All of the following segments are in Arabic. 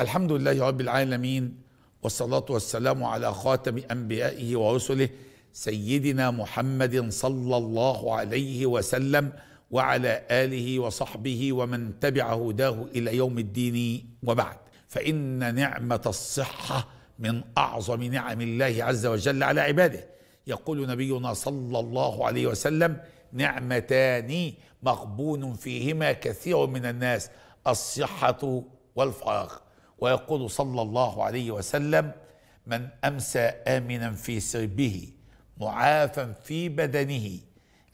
الحمد لله رب العالمين والصلاة والسلام على خاتم أنبيائه ورسله سيدنا محمد صلى الله عليه وسلم وعلى آله وصحبه ومن تبع هداه إلى يوم الدين وبعد فإن نعمة الصحة من أعظم نعم الله عز وجل على عباده يقول نبينا صلى الله عليه وسلم نعمتان مغبون فيهما كثير من الناس الصحة والفراغ ويقول صلى الله عليه وسلم من امسى امنا في سربه معافا في بدنه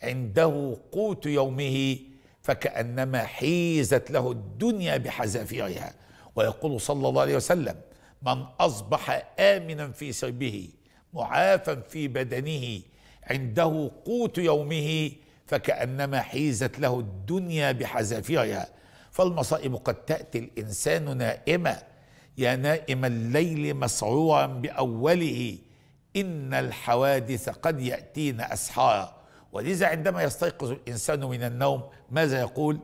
عنده قوت يومه فكانما حيزت له الدنيا بحذافيرها ويقول صلى الله عليه وسلم من اصبح امنا في سربه معافا في بدنه عنده قوت يومه فكانما حيزت له الدنيا بحذافيرها فالمصائب قد تاتي الانسان نائمه يا نائم الليل مسعورا باوله ان الحوادث قد يأتينا اسحارا ولذا عندما يستيقظ الانسان من النوم ماذا يقول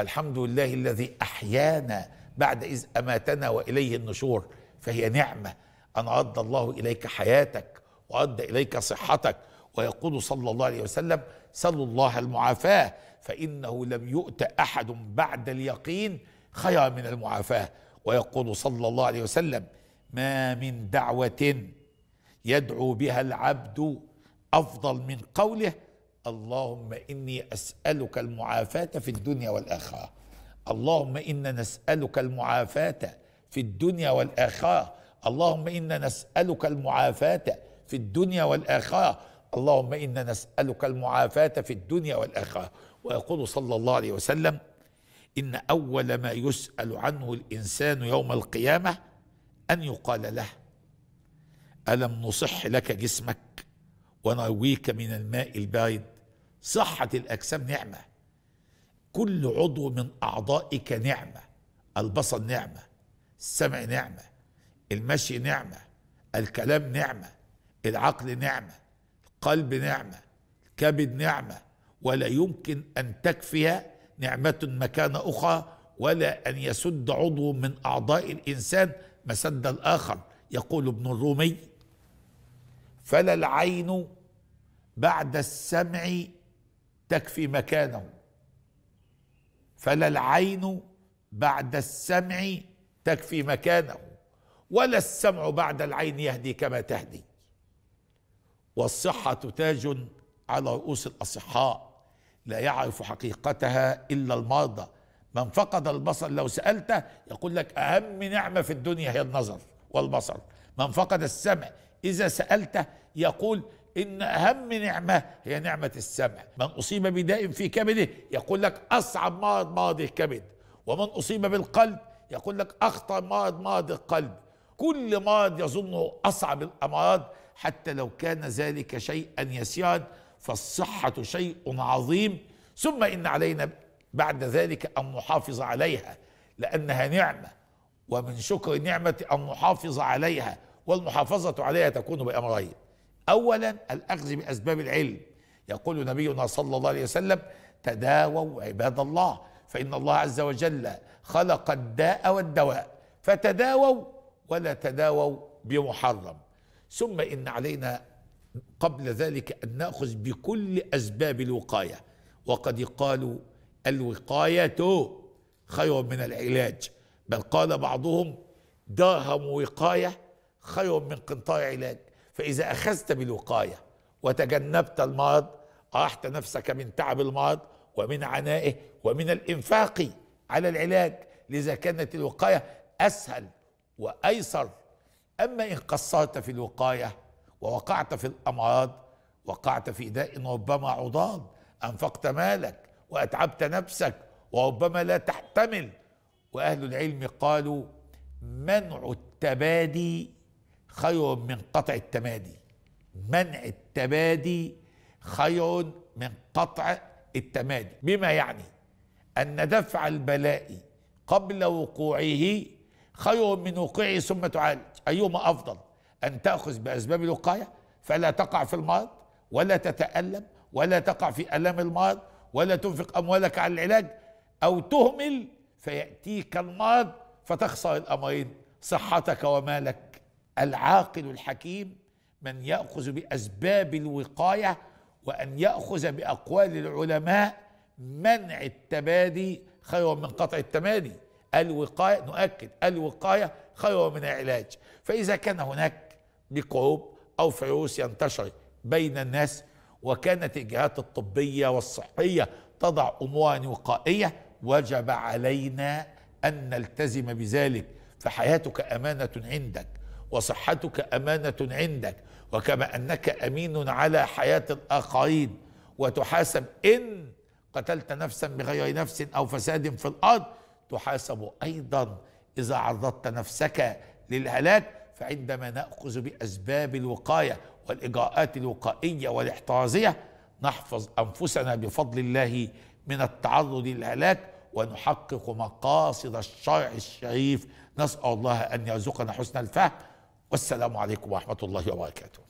الحمد لله الذي احيانا بعد اذ اماتنا واليه النشور فهي نعمه ان رد الله اليك حياتك ورد اليك صحتك ويقول صلى الله عليه وسلم سلوا الله المعافاه فانه لم يؤت احد بعد اليقين خيرا من المعافاه ويقول صلى الله عليه وسلم ما من دعوة يدعو بها العبد أفضل من قوله اللهم إني أسألك المعافاة في الدنيا والآخرة اللهم إنا نسألك المعافاة في الدنيا والآخرة اللهم إنا نسألك المعافاة في الدنيا والآخرة اللهم إنا نسألك المعافاة في الدنيا والآخرة ويقول صلى الله عليه وسلم إن أول ما يسأل عنه الإنسان يوم القيامة أن يقال له ألم نصح لك جسمك ونرويك من الماء البارد صحة الأجسام نعمة كل عضو من أعضائك نعمة البصر نعمة السمع نعمة المشي نعمة الكلام نعمة العقل نعمة القلب نعمة الكبد نعمة ولا يمكن أن تكفي نعمة مكان أخرى ولا أن يسد عضو من أعضاء الإنسان مسد الآخر يقول ابن الرومي فلا العين بعد السمع تكفي مكانه فلا العين بعد السمع تكفي مكانه ولا السمع بعد العين يهدي كما تهدي والصحة تاج على رؤوس الأصحاء لا يعرف حقيقتها إلا المرضى من فقد البصر لو سألته يقول لك أهم نعمة في الدنيا هي النظر والبصر من فقد السمع إذا سألته يقول إن أهم نعمة هي نعمة السمع من أصيب بداء في كبده يقول لك أصعب مرض مرض الكبد ومن أصيب بالقلب يقول لك أخطر مرض مرض القلب كل مرض يظنه أصعب الأمراض حتى لو كان ذلك شيئا يسيرا فالصحة شيء عظيم ثم إن علينا بعد ذلك أن نحافظ عليها لأنها نعمة ومن شكر نعمة أن نحافظ عليها والمحافظة عليها تكون بأمرين أولا الأخذ بأسباب العلم يقول نبينا صلى الله عليه وسلم تداووا عباد الله فإن الله عز وجل خلق الداء والدواء فتداووا ولا تداووا بمحرم ثم إن علينا قبل ذلك أن نأخذ بكل أسباب الوقاية وقد قالوا الوقاية خير من العلاج بل قال بعضهم درهم وقاية خير من قنطار علاج فإذا أخذت بالوقاية وتجنبت المرض أرحت نفسك من تعب المرض ومن عنائه ومن الإنفاق على العلاج لذا كانت الوقاية أسهل وأيسر أما إن قصرت في الوقاية ووقعت في الأمراض وقعت في داء ربما عضال أنفقت مالك وأتعبت نفسك وربما لا تحتمل وأهل العلم قالوا منع التبادي خير من قطع التمادي منع التبادي خير من قطع التمادي بما يعني أن دفع البلاء قبل وقوعه خير من وقوعه ثم تعالج أيهما أفضل أن تأخذ بأسباب الوقاية فلا تقع في المرض ولا تتألم ولا تقع في ألم المرض ولا تنفق أموالك على العلاج أو تهمل فيأتيك المرض فتخسر الأمرين صحتك ومالك العاقل الحكيم من يأخذ بأسباب الوقاية وأن يأخذ بأقوال العلماء منع التبادي خير من قطع التمادي الوقاية نؤكد الوقاية خير من العلاج فإذا كان هناك بقعوب أو فيروس ينتشر بين الناس وكانت الجهات الطبية والصحية تضع امورا وقائية وجب علينا أن نلتزم بذلك فحياتك أمانة عندك وصحتك أمانة عندك وكما أنك أمين على حياة الآخرين وتحاسب إن قتلت نفسا بغير نفس أو فساد في الأرض تحاسب أيضا إذا عرضت نفسك للهلاك فعندما ناخذ باسباب الوقايه والاجراءات الوقائيه والاحترازيه نحفظ انفسنا بفضل الله من التعرض للهلاك ونحقق مقاصد الشرع الشريف نسال الله ان يرزقنا حسن الفهم والسلام عليكم ورحمه الله وبركاته